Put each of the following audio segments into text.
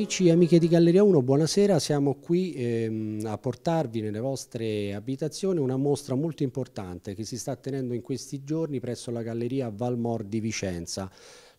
Amici e amiche di Galleria 1, buonasera, siamo qui ehm, a portarvi nelle vostre abitazioni una mostra molto importante che si sta tenendo in questi giorni presso la Galleria Valmor di Vicenza.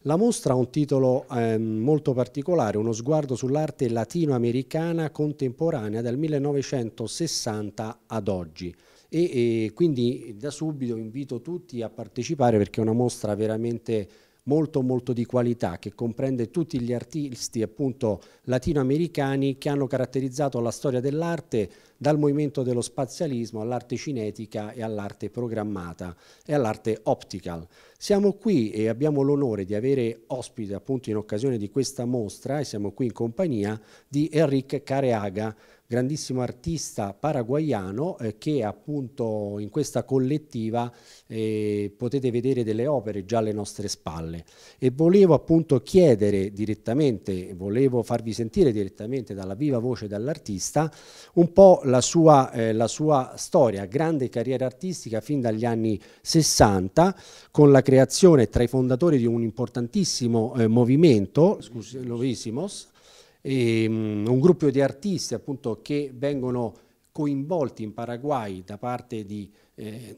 La mostra ha un titolo ehm, molto particolare, uno sguardo sull'arte latinoamericana contemporanea dal 1960 ad oggi. E, e quindi da subito invito tutti a partecipare perché è una mostra veramente molto molto di qualità che comprende tutti gli artisti appunto latinoamericani che hanno caratterizzato la storia dell'arte dal movimento dello spazialismo all'arte cinetica e all'arte programmata e all'arte optical. Siamo qui e abbiamo l'onore di avere ospite appunto in occasione di questa mostra e siamo qui in compagnia di Enrique Careaga grandissimo artista paraguayano eh, che appunto in questa collettiva eh, potete vedere delle opere già alle nostre spalle e volevo appunto chiedere direttamente, volevo farvi sentire direttamente dalla viva voce dell'artista un po' la sua, eh, la sua storia, grande carriera artistica fin dagli anni 60 con la creazione tra i fondatori di un importantissimo eh, movimento, scusi, Lovisimos, ehm, un gruppo di artisti appunto, che vengono coinvolti in Paraguay da parte, di, eh,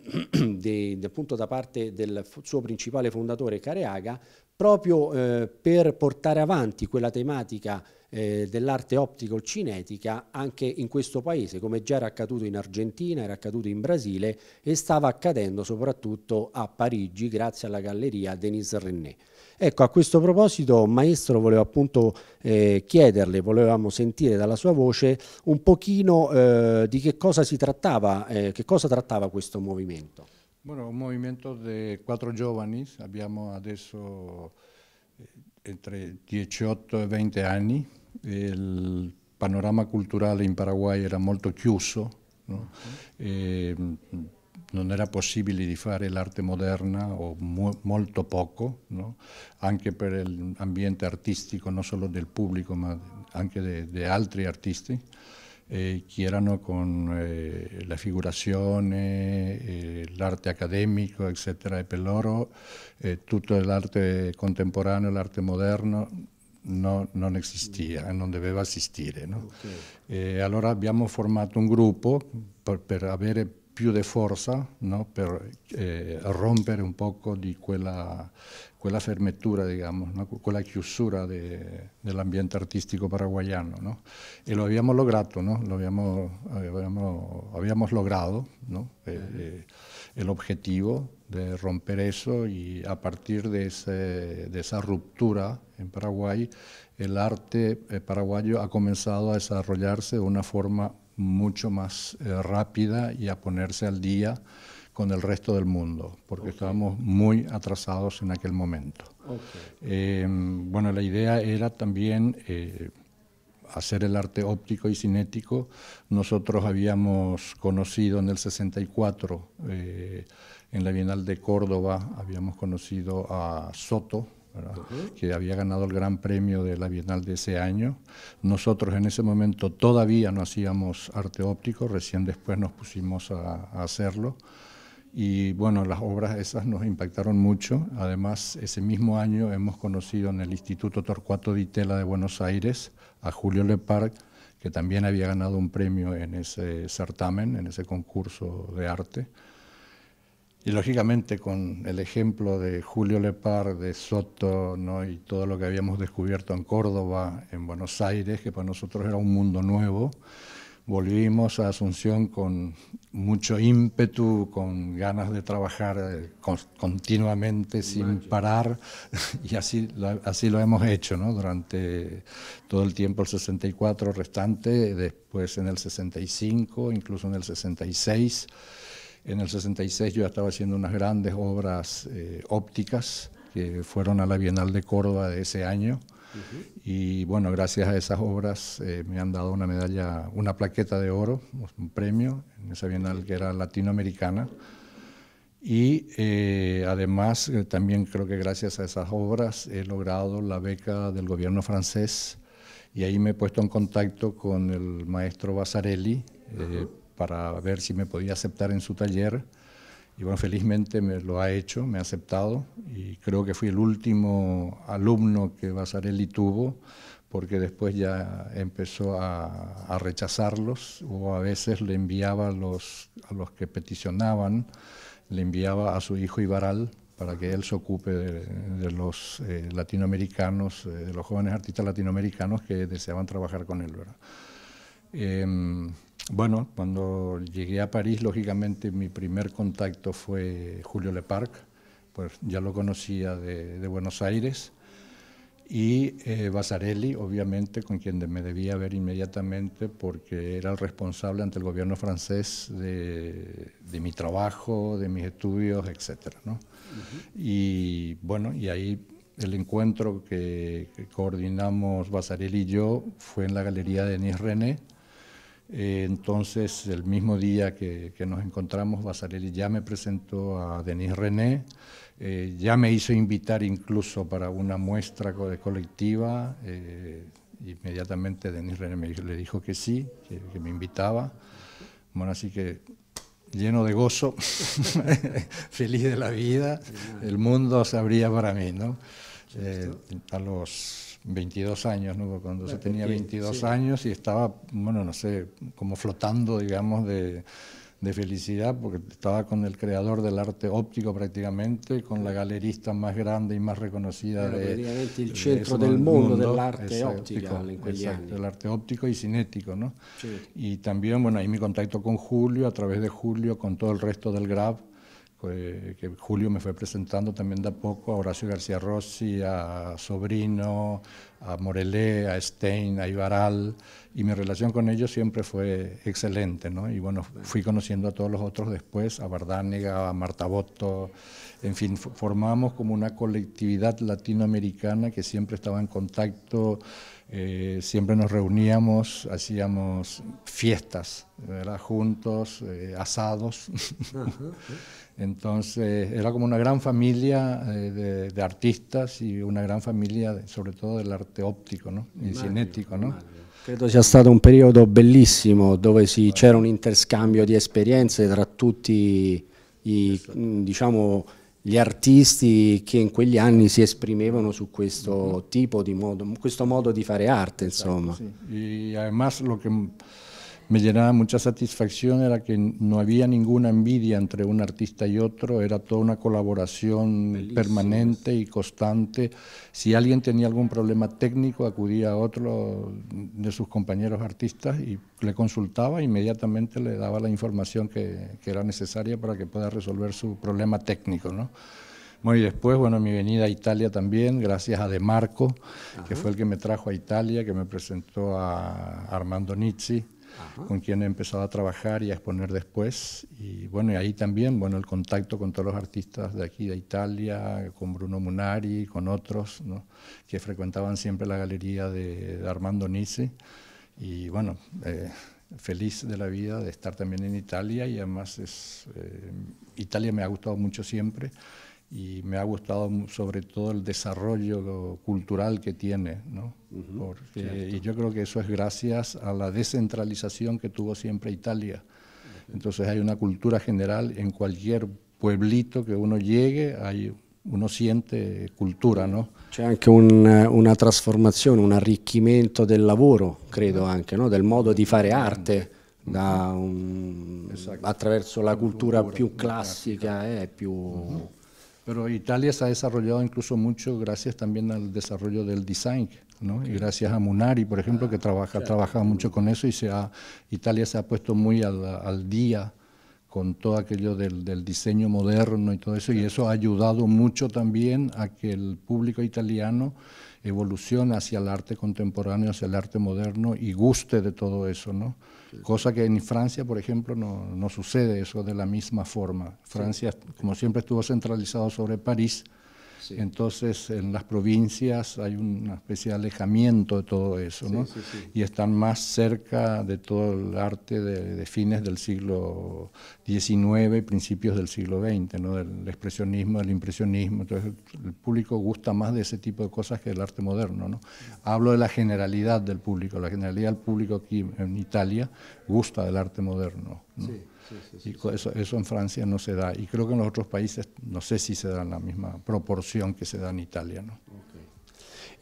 de, appunto, da parte del suo principale fondatore Careaga proprio eh, per portare avanti quella tematica eh, dell'arte optico-cinetica anche in questo paese, come già era accaduto in Argentina, era accaduto in Brasile e stava accadendo soprattutto a Parigi grazie alla galleria Denise René. Ecco, a questo proposito, maestro, volevo appunto eh, chiederle, volevamo sentire dalla sua voce un pochino eh, di che cosa si trattava, eh, che cosa trattava questo movimento. Bueno, un movimento di quattro giovani, abbiamo adesso eh, tra 18 e 20 anni, il panorama culturale in Paraguay era molto chiuso, no? uh mm-hmm. -huh. e, mm, non era possibile di fare l'arte moderna o mo molto poco, no? anche per l'ambiente artistico, non solo del pubblico ma anche di altri artisti, eh, che erano con eh, la figurazione, eh, l'arte accademico, eccetera, e per loro eh, tutto l'arte contemporanea, l'arte moderna No, non esisteva, non doveva esistere. No? Okay. allora abbiamo formato un gruppo per, per avere de fuerza, forza no? Eh, per un poco di quella, fermetura, digamos, ¿no? quella chiusura del ambiente artístico paraguayano. ¿no? Y lo habíamos logrado, ¿no? lo habíamos, logrado ¿no? Eh, eh, el objetivo de romper eso y a partir de, de esa ruptura en Paraguay, el arte paraguayo ha comenzado a desarrollarse de una forma mucho más eh, rápida y a ponerse al día con el resto del mundo, porque estábamos muy atrasados en aquel momento. Eh, bueno, la idea era también eh, hacer el arte óptico y cinético. Nosotros habíamos conocido en el 64, en la Bienal de Córdoba, habíamos conocido a Soto, que había ganado el gran premio de la Bienal de ese año. Nosotros en ese momento todavía no hacíamos arte óptico, recién después nos pusimos a, hacerlo. Y bueno, las obras esas nos impactaron mucho. Además, ese mismo año hemos conocido en el Instituto Torcuato Di Tella de Buenos Aires a Julio Leparc, que también había ganado un premio en ese certamen, en ese concurso de arte. Y lógicamente con el ejemplo de Julio Lepar, de Soto ¿no? y todo lo que habíamos descubierto en Córdoba, en Buenos Aires, que para nosotros era un mundo nuevo, volvimos a Asunción con mucho ímpetu, con ganas de trabajar eh, continuamente, sin parar, y así, así lo hemos hecho durante todo el tiempo, el 64 restante, después en el 65, incluso en el 66 en el 66 yo estaba haciendo unas grandes obras eh, ópticas que fueron a la Bienal de Córdoba de ese año. Y bueno, gracias a esas obras eh, me han dado una medalla, una plaqueta de oro, un premio, en esa bienal que era latinoamericana. Y eh, además, también creo que gracias a esas obras he logrado la beca del gobierno francés y ahí me he puesto en contacto con el maestro Basarelli, para ver si me podía aceptar en su taller. Y bueno, felizmente me lo ha hecho, me ha aceptado y creo que fui el último alumno que Basarelli tuvo porque después ya empezó a, rechazarlos o a veces le enviaba a los, a los que peticionaban, le enviaba a su hijo Ibaral para que él se ocupe de, los eh, latinoamericanos, eh, de los jóvenes artistas latinoamericanos que deseaban trabajar con él. ¿verdad? Em, bueno, cuando llegué a París, lógicamente mi primer contacto fue Julio Leparc, pues ya lo conocía de, Buenos Aires, y eh, Vasarelli, obviamente, con quien me debía ver inmediatamente porque era el responsable ante el gobierno francés de, mi trabajo, de mis estudios, etc. Y bueno, y ahí el encuentro que, coordinamos Basarelli y yo fue en la galería de Denis René eh, entonces, el mismo día que, nos encontramos, Basarelli ya me presentó a Denis René, eh, ya me hizo invitar incluso para una muestra colectiva. Eh, inmediatamente Denis René me, le dijo que sí, que, me invitaba. Bueno, así que lleno de gozo, feliz de la vida, el mundo se abría para mí, ¿no? a los 22 años, cuando se tenía 22 años y estaba, bueno, no sé, como flotando, digamos, de, felicidad, porque estaba con el creador del arte óptico prácticamente, con la galerista más grande y más reconocida el centro del mundo, del arte óptico, el arte óptico y cinético, ¿no? Sí. Y también, bueno, ahí mi contacto con Julio, a través de Julio, con todo el resto del GRAB, que Julio me fue presentando también de a poco, a Horacio García Rossi, a Sobrino, a Morelé, a Stein, a Ibaral, y mi relación con ellos siempre fue excelente, ¿no? Y bueno, fui conociendo a todos los otros después, a Bardánega, a Marta Botto, en fin, formamos como una colectividad latinoamericana que siempre estaba en contacto eh, siempre nos reuníamos, hacíamos fiestas, ¿verdad? juntos, eh, asados. Entonces era como una gran familia eh, de, artistas y una gran familia sobre todo del arte óptico ¿no? y cinético. ¿no? que ha stato un periodo bellísimo, donde si, c'era un interscambio de experiencias entre todos i, diciamo, gli artisti che in quegli anni si esprimevano su questo mm-hmm. tipo di modo, questo modo di fare arte, certo, insomma. Sì, sì. Y además lo que me llenaba mucha satisfacción era que no había ninguna envidia entre un artista y otro, era toda una colaboración permanente y constante. Si alguien tenía algún problema técnico, acudía a otro de sus compañeros artistas y le consultaba, inmediatamente le daba la información que, era necesaria para que pueda resolver su problema técnico. ¿no? después, bueno, mi venida a Italia también, gracias a De Marco, que fue el que me trajo a Italia, que me presentó a Armando Nizzi con quien he empezado a trabajar y a exponer después. Y bueno, y ahí también, bueno, el contacto con todos los artistas de aquí, de Italia, con Bruno Munari, con otros, que frecuentaban siempre la galería de, Armando Nisi. Y bueno, eh, feliz de la vida de estar también en Italia y además es, eh, Italia me ha gustado mucho siempre y me ha gustado sobre todo el desarrollo cultural que tiene, ¿no? y yo creo que eso es gracias a la descentralización que tuvo siempre Italia. Entonces hay una cultura general en cualquier pueblito que uno llegue, hay, uno siente cultura, no? C'è anche una transformación, un arricchimento del trabajo, credo anche, no? del modo di fare arte. Mm. través de la cultura più clásica, e eh, pero Italia se ha desarrollado incluso mucho gracias también al desarrollo del design, ¿no? Y gracias a Munari, por ejemplo, que ah, trabaja, mucho con eso y se ha, Italia se ha puesto muy al, día con todo aquello del, diseño moderno y todo eso, y eso ha ayudado mucho también a que el público italiano evolución hacia el arte contemporáneo, hacia el arte moderno y guste de todo eso, ¿no? Cosa que en Francia, por ejemplo, no, no, sucede eso de la misma forma. Francia, como siempre, estuvo centralizado sobre París, entonces, en las provincias hay una especie de alejamiento de todo eso, ¿no? y están más cerca de todo el arte de, fines del siglo XIX y principios del siglo XX, ¿no? Del expresionismo, del impresionismo. Entonces, el público gusta más de ese tipo de cosas que del arte moderno, ¿no? Hablo de la generalidad del público. La generalidad del público aquí en Italia gusta del arte moderno. ¿no? sí, sí, y eso, eso, en Francia no se da. Y creo que en los otros países no sé si se da en la misma proporción que se da en Italia. ¿no? Okay.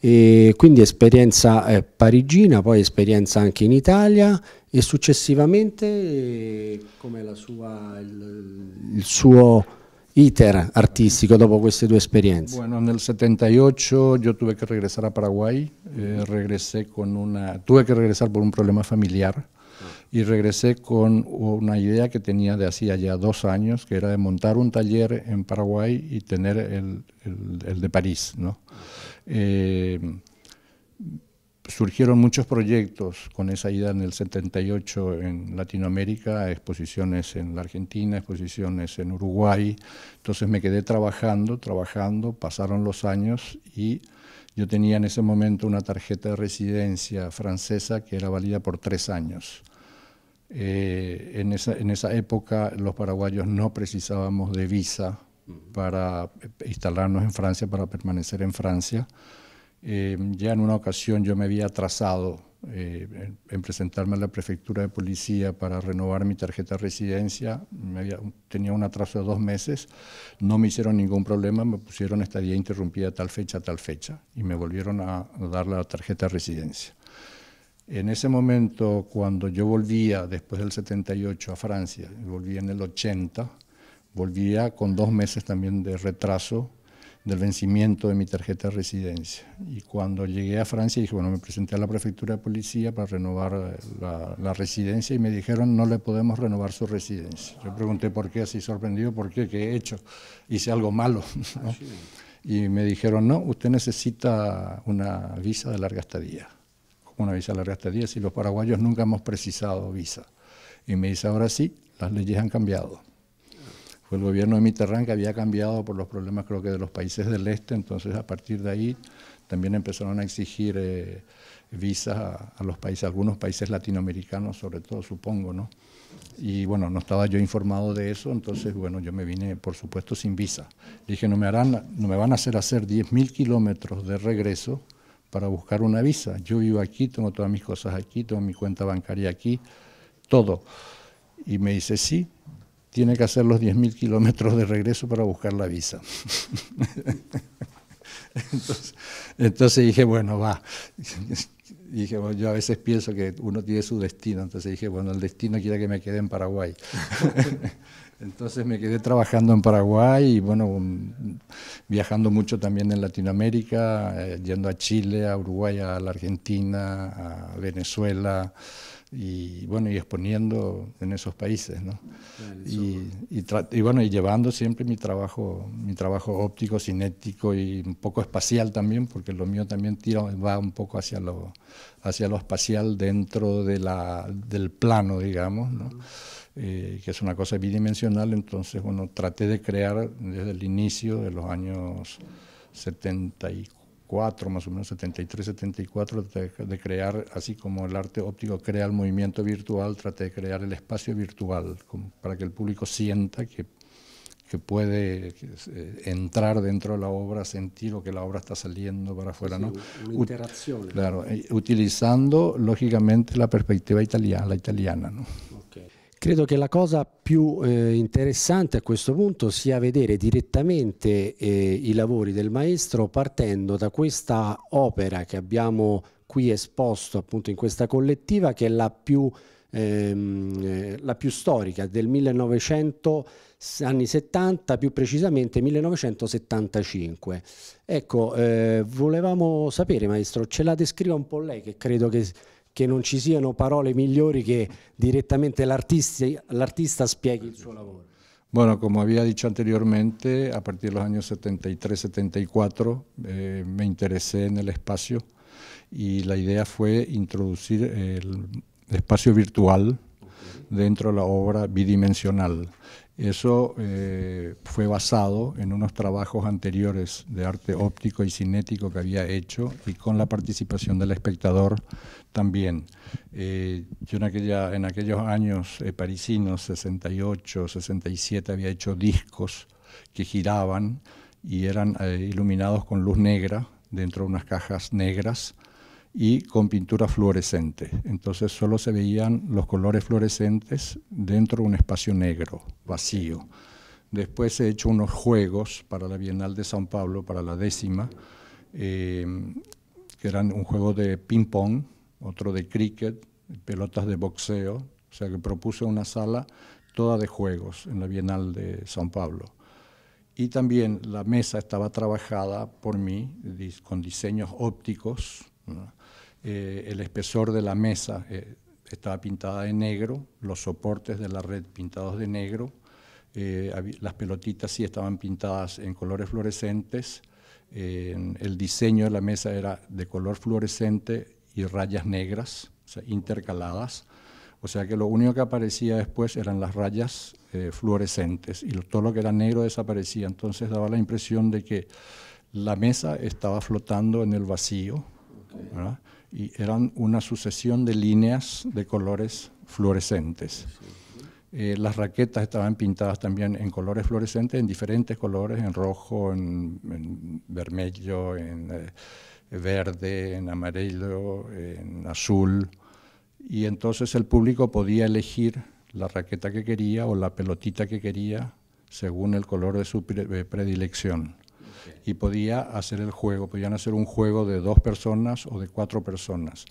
E quindi esperienza eh, parigina, poi esperienza anche in Italia e successivamente eh, come la sua, il, il suo iter artistico dopo queste due esperienze? Bueno, nel 78 io tuve che regresar a Paraguay, eh, regresé con una, tuve che regresar per un problema familiare. y regresé con una idea que tenía de hacía ya dos años, que era de montar un taller en Paraguay y tener el, de París. ¿no? Eh, surgieron muchos proyectos con esa idea en el 78 en Latinoamérica, exposiciones en la Argentina, exposiciones en Uruguay. Entonces me quedé trabajando, trabajando, pasaron los años y... Yo tenía en ese momento una tarjeta de residencia francesa que era válida por tres años. Eh, en, esa, en, esa, época los paraguayos no precisábamos de visa para instalarnos en Francia, para permanecer en Francia. Eh, ya en una ocasión yo me había atrasado eh, en, presentarme a la prefectura de policía para renovar mi tarjeta de residencia. tenía un atraso de dos meses. No me hicieron ningún problema, me pusieron esta estadía interrumpida tal fecha, tal fecha y me volvieron a dar la tarjeta de residencia. En ese momento, cuando yo volvía después del 78 a Francia, volví en el 80, volvía con dos meses también de retraso del vencimiento de mi tarjeta de residencia. Y cuando llegué a Francia, dije, bueno, me presenté a la prefectura de policía para renovar la, residencia y me dijeron, no le podemos renovar su residencia. Yo pregunté por qué, así sorprendido, por qué, qué he hecho, hice algo malo. Ah, y me dijeron, no, usted necesita una visa de larga estadía una visa larga hasta 10 y los paraguayos nunca hemos precisado visa. Y me dice, ahora sí, las leyes han cambiado. Fue el gobierno de Mitterrand que había cambiado por los problemas creo que de los países del este, entonces a partir de ahí también empezaron a exigir visa eh, visas a, los países, algunos países latinoamericanos sobre todo, supongo, ¿no? Y bueno, no estaba yo informado de eso, entonces bueno, yo me vine por supuesto sin visa. dije, no me, harán, no me van a hacer hacer 10.000 kilómetros de regreso para buscar una visa. Yo vivo aquí, tengo todas mis cosas aquí, tengo mi cuenta bancaria aquí, todo. Y me dice, sí, tiene que hacer los 10.000 kilómetros de regreso para buscar la visa. entonces, dije, bueno, va. dije, yo a veces pienso que uno tiene su destino, entonces dije, bueno, el destino quiere que me quede en Paraguay. Entonces me quedé trabajando en Paraguay y bueno, viajando mucho también en Latinoamérica, eh, yendo a Chile, a Uruguay, a la Argentina, a Venezuela y bueno, y exponiendo en esos países, ¿no? Y, y, bueno, y llevando siempre mi trabajo, mi trabajo óptico, cinético y un poco espacial también, porque lo mío también tira, va un poco hacia lo, hacia lo espacial dentro de la, del plano, digamos, eh, que es una cosa bidimensional, entonces, bueno, traté de crear desde el inicio de los años 74, más o menos 73, 74, de crear, así como el arte óptico crea el movimiento virtual, trate de crear el espacio virtual para que el público sienta que, que puede eh, entrar dentro de la obra, sentir lo que la obra está saliendo para afuera. ¿no? interacción. claro, eh, utilizando lógicamente la perspectiva italiana, la italiana. ¿no? Credo che la cosa più eh, interessante a questo punto sia vedere direttamente eh, i lavori del maestro partendo da questa opera che abbiamo qui esposto appunto in questa collettiva che è la più, ehm, eh, la più storica del 1900 anni 70, più precisamente 1975. Ecco, eh, volevamo sapere maestro, ce la descriva un po' lei che credo che que no ci siano parole migliori che direttamente l'artista spieghi il suo lavoro. Bueno, como había dicho anteriormente, a partir de los años 73-74 eh, me interesé en el espacio y la idea fue introducir el espacio virtual dentro de la obra bidimensional. Eso eh, fue basado en unos trabajos anteriores de arte óptico y cinético que había hecho y con la participación del espectador también. Eh, yo en, aquellos años eh, parisinos, 68, 67, había hecho discos que giraban y eran eh, iluminados con luz negra dentro de unas cajas negras y con pintura fluorescente. Entonces solo se veían los colores fluorescentes dentro de un espacio negro, vacío. Después he hecho unos juegos para la Bienal de San Pablo, para la décima, que eran un juego de ping-pong otro de cricket, pelotas de boxeo, o sea que propuse una sala toda de juegos en la Bienal de San Pablo. Y también la mesa estaba trabajada por mí con diseños ópticos. Eh, el espesor de la mesa eh, estaba pintada de negro, los soportes de la red pintados de negro, eh, las pelotitas sí estaban pintadas en colores fluorescentes, el diseño de la mesa era de color fluorescente y rayas negras, intercaladas. O sea que lo único que aparecía después eran las rayas eh, fluorescentes y todo lo que era negro desaparecía. Entonces daba la impresión de que la mesa estaba flotando en el vacío y eran una sucesión de líneas de colores fluorescentes. Eh, las raquetas estaban pintadas también en colores fluorescentes, en diferentes colores, en rojo, en, vermelho, en... Eh, verde, en amarillo, en azul, y entonces el público podía elegir la raqueta que quería o la pelotita que quería según el color de su eh, predilección. Y podía hacer el juego, podían hacer un juego de dos personas o de cuatro personas.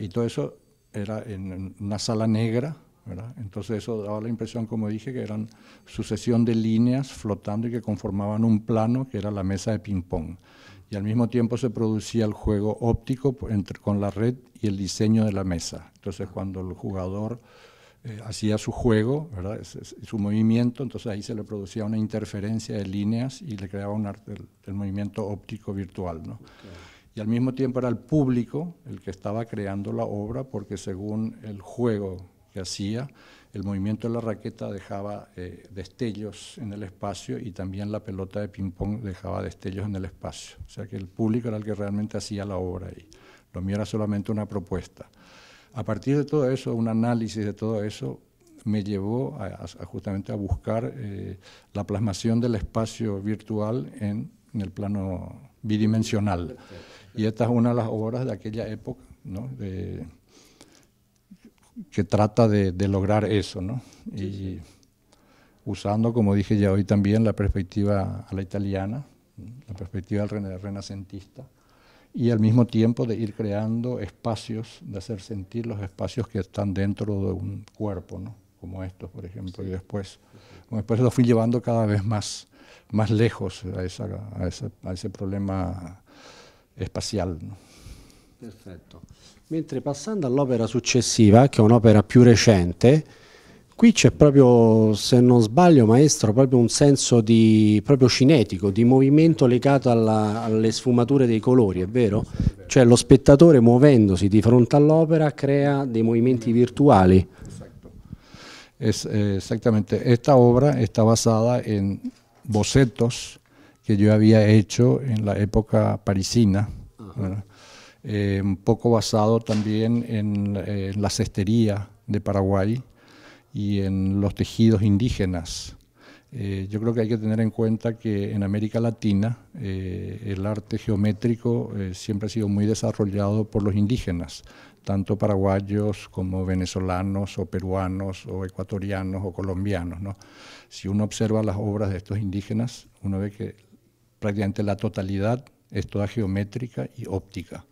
Y todo eso era en una sala negra, Entonces eso daba la impresión, como dije, que eran sucesión de líneas flotando y que conformaban un plano que era la mesa de ping-pong y al mismo tiempo se producía el juego óptico con la red y el diseño de la mesa. Entonces cuando el jugador eh, hacía su juego, su movimiento, entonces ahí se le producía una interferencia de líneas y le creaba un, el, movimiento óptico virtual. Y al mismo tiempo era el público el que estaba creando la obra porque según el juego que hacía, el movimiento de la raqueta dejaba eh, destellos en el espacio y también la pelota de ping-pong dejaba destellos en el espacio. O sea que el público era el que realmente hacía la obra y lo mío era solamente una propuesta. A partir de todo eso, un análisis de todo eso, me llevó justamente a buscar eh, la plasmación del espacio virtual en, el plano bidimensional. Y esta es una de las obras de aquella época, ¿no? que trata de, de lograr eso, ¿no? y usando, como dije ya hoy también, la perspectiva a la italiana, la perspectiva del renacentista, y al mismo tiempo de ir creando espacios, de hacer sentir los espacios que están dentro de un cuerpo, ¿no? como estos, por ejemplo, y después, después lo fui llevando cada vez más, más lejos a, ese, a ese problema espacial. ¿no? Perfetto. Mentre passando all'opera successiva, che è un'opera più recente, qui c'è proprio, se non sbaglio maestro, proprio un senso di, proprio cinetico, di movimento legato alla, alle sfumature dei colori, è vero? Cioè lo spettatore muovendosi di fronte all'opera crea dei movimenti virtuali. Esatto. Es, exactamente. Esta obra está basada en bocetos que yo había hecho en la época parisina. Eh, un poco basado también eh, en, la cestería de Paraguay y en los tejidos indígenas. Eh, yo creo que hay que tener en cuenta que en América Latina el arte geométrico siempre ha sido muy desarrollado por los indígenas, tanto paraguayos como venezolanos o peruanos o ecuatorianos o colombianos. Si uno observa las obras de estos indígenas, uno ve que prácticamente la totalidad es toda geométrica y óptica.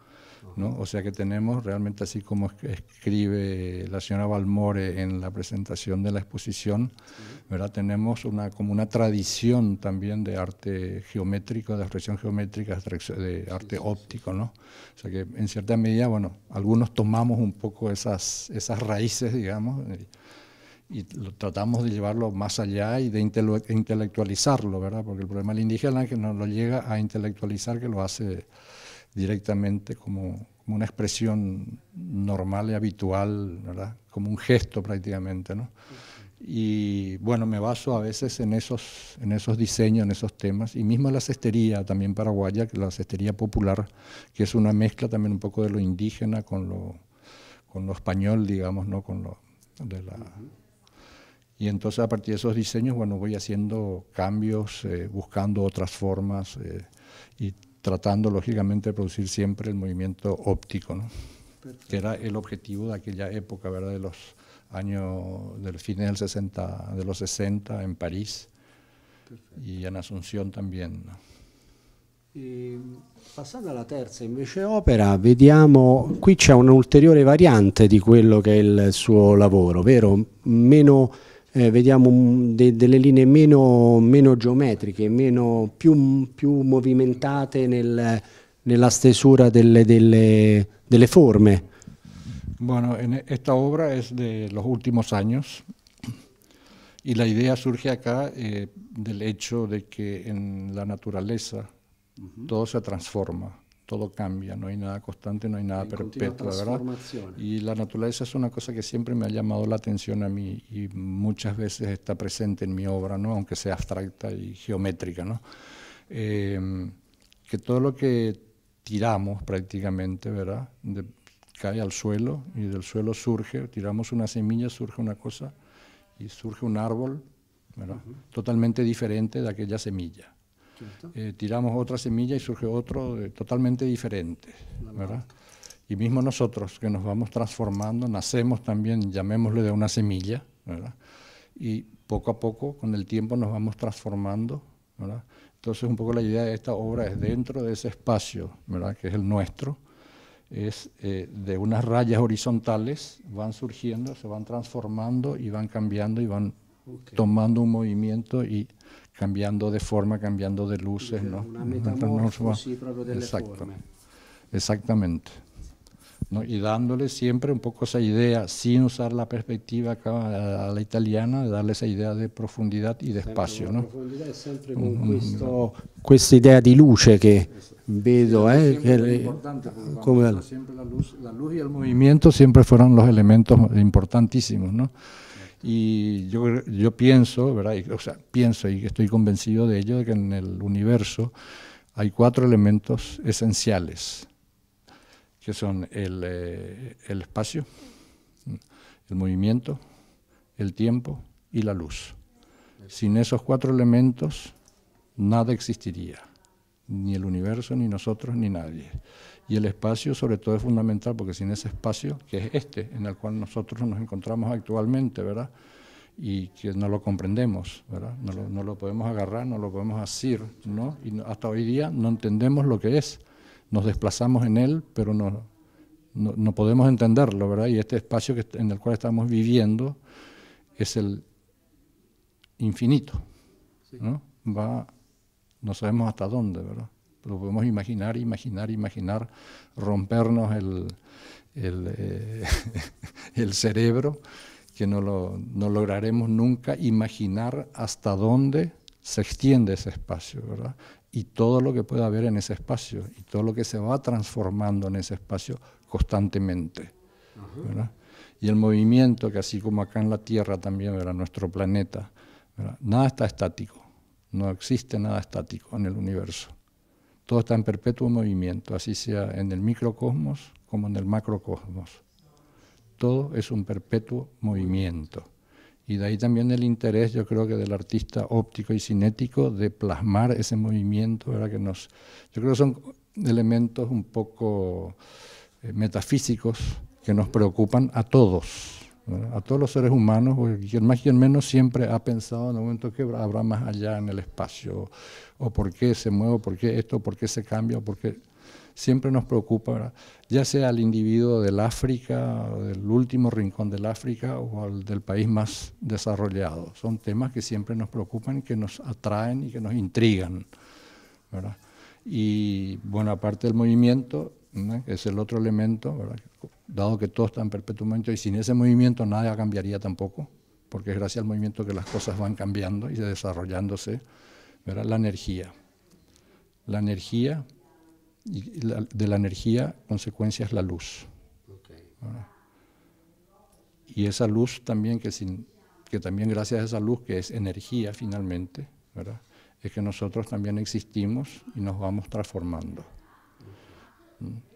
O sea que tenemos realmente, así como escribe la señora Balmore en la presentación de la exposición, ¿verdad? tenemos una, como una tradición también de arte geométrico, de expresión geométrica, de arte óptico, ¿no? O sea que en cierta medida, bueno, algunos tomamos un poco esas, esas raíces, digamos, y, tratamos de llevarlo más allá y de intelectualizarlo, ¿verdad? Porque el problema del indígena es que no lo llega a intelectualizar, que lo hace directamente como, una expresión normal y habitual, ¿verdad? como un gesto prácticamente. ¿no? Y bueno, me baso a veces en esos, en esos diseños, en esos temas, y mismo la cestería también paraguaya, la cestería popular, que es una mezcla también un poco de lo indígena con lo, con lo español, digamos, ¿no? con lo Y entonces a partir de esos diseños, bueno, voy haciendo cambios, eh, buscando otras formas eh, y tratando lógicamente de producir siempre el movimiento óptico, que era el objetivo de aquella época, ¿verdad? de los años, del fin del 60, de los 60 en París y en Asunción también. Pasando a la terza invece opera, vediamo, qui c'è un'ulteriore variante di quello che è il suo lavoro, vero? Meno eh, vediamo de, delle linee meno, meno geometriche, meno, più, più, movimentate nel, nella stesura delle, delle, delle forme. Bueno, en esta obra es de los últimos años y la idea surge acá eh, del hecho de que en la naturaleza uh -huh. todo se transforma. todo cambia, no hay nada constante, no hay nada en perpetuo, ¿verdad? Y la naturaleza es una cosa que siempre me ha llamado la atención a mí y muchas veces está presente en mi obra, ¿no? Aunque sea abstracta y geométrica, em, que todo lo que tiramos prácticamente, ¿verdad? cae al suelo y del suelo surge, tiramos una semilla, surge una cosa y surge un árbol, ¿verdad? Totalmente diferente de aquella semilla. Eh, tiramos otra semilla y surge otro eh, totalmente diferente, ¿verdad? Y mismo nosotros que nos vamos transformando, nacemos también, llamémosle de una semilla, ¿verdad? Y poco a poco, con el tiempo, nos vamos transformando, ¿verdad? Entonces, un poco la idea de esta obra es dentro de ese espacio, ¿verdad? Que es el nuestro, es eh, de unas rayas horizontales, van surgiendo, se van transformando y van cambiando y van tomando un movimiento y cambiando de forma, cambiando de luces, ¿no? Exacto. Exactamente. ¿no? Y dándole siempre un poco esa idea, sin usar la perspectiva a la italiana, darle esa idea de profundidad y de espacio, No? profundidad es siempre con idea de eh, luz que veo, Eh, la luz y el movimiento siempre fueron los elementos importantísimos. ¿no? Y yo, yo pienso, ¿verdad? Y, o sea, pienso y estoy convencido de ello, de que en el universo hay cuatro elementos esenciales, que son el eh, espacio, el movimiento, el tiempo y la luz. Sin esos cuatro elementos, nada existiría, ni el universo, ni nosotros, ni nadie. Y el espacio sobre todo es fundamental porque sin ese espacio, que es este, en el cual nosotros nos encontramos actualmente, ¿verdad? Y que no lo comprendemos, ¿verdad? No lo, podemos agarrar, no lo podemos asir, ¿no? Y hasta hoy día no entendemos lo que es. Nos desplazamos en él, pero no, no, podemos entenderlo, ¿verdad? Y este espacio que, en el cual estamos viviendo es el infinito, ¿no? Va, no sabemos hasta dónde, ¿verdad? lo podemos imaginar, imaginar, imaginar, rompernos eh, el, cerebro, que no, lo, no lograremos nunca imaginar hasta dónde se extiende ese espacio, ¿verdad? Y todo lo que pueda haber en ese espacio, y todo lo que se va transformando en ese espacio constantemente, ¿verdad? Y el movimiento, que así como acá en la Tierra también, ¿verdad? Nuestro planeta, ¿verdad? Nada está estático, no existe nada estático en el universo. Todo está en perpetuo movimiento, así sea en el microcosmos como en el macrocosmos. Todo es un perpetuo movimiento. Y de ahí también el interés, yo creo que del artista óptico y cinético, de plasmar ese movimiento, Que nos, yo creo que son elementos un poco eh, metafísicos que nos preocupan a todos. A todos los seres humanos, quien más quien menos siempre ha pensado en el momento que habrá más allá en el espacio, o por qué se mueve, por qué esto, por qué se cambia, porque siempre nos preocupa, ya sea al individuo del África, del último rincón del África o al del país más desarrollado. Son temas que siempre nos preocupan, que nos atraen y que nos intrigan. Y bueno, aparte del movimiento, es el otro elemento, dado que todo está en perpetuo y sin ese movimiento nada cambiaría tampoco, porque es gracias al movimiento que las cosas van cambiando y desarrollándose, ¿verdad? la energía. La energía, y de la energía, consecuencia es la luz. Y esa luz también, que, sin, que también gracias a esa luz, que es energía finalmente, es que nosotros también existimos y nos vamos transformando.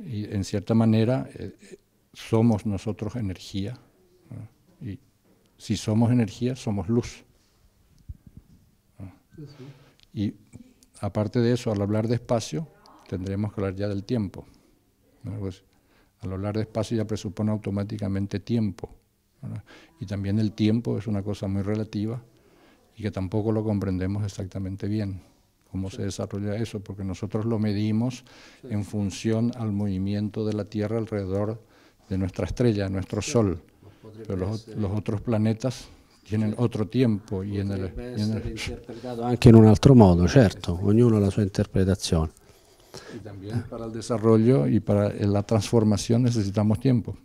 Y en cierta manera eh, eh, somos nosotros energía. Y si somos energía, somos luz. Y aparte de eso, al hablar de espacio, tendremos que hablar ya del tiempo. Pues, al hablar de espacio ya presupone automáticamente tiempo. Y también el tiempo es una cosa muy relativa y que tampoco lo comprendemos exactamente bien cómo se desarrolla eso, porque nosotros lo medimos en función al movimiento de la Tierra alrededor de nuestra estrella, nuestro Sol. Pero los, otros planetas tienen otro tiempo. Y en el, y en el... un altro modo, certo, ognuno ha la sua interpretazione. Y también para el desarrollo y para la transformación necesitamos tiempo.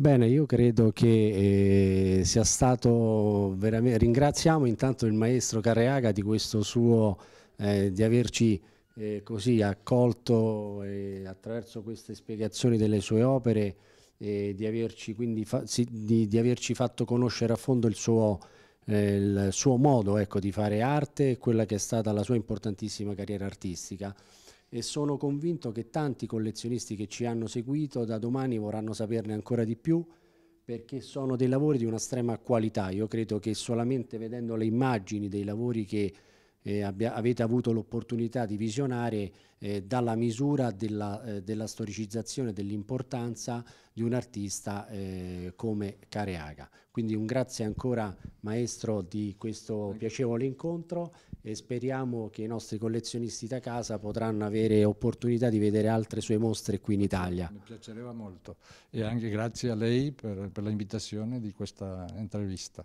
Bene, io credo che eh, sia stato veramente... Ringraziamo intanto il maestro Carreaga di questo suo, eh, di averci eh, così accolto eh, attraverso queste spiegazioni delle sue opere e di averci, quindi fa... sì, di, di averci fatto conoscere a fondo il suo, eh, il suo modo ecco, di fare arte e quella che è stata la sua importantissima carriera artistica e sono convinto che tanti collezionisti che ci hanno seguito da domani vorranno saperne ancora di più perché sono dei lavori di una estrema qualità. Io credo che solamente vedendo le immagini dei lavori che eh, abbia, avete avuto l'opportunità di visionare eh, dalla misura della, eh, della storicizzazione dell'importanza di un artista eh, come Careaga. Quindi un grazie ancora maestro di questo piacevole incontro e speriamo che i nostri collezionisti da casa potranno avere opportunità di vedere altre sue mostre qui in Italia. Mi piacerebbe molto e anche grazie a lei per, per l'invitazione di questa intervista.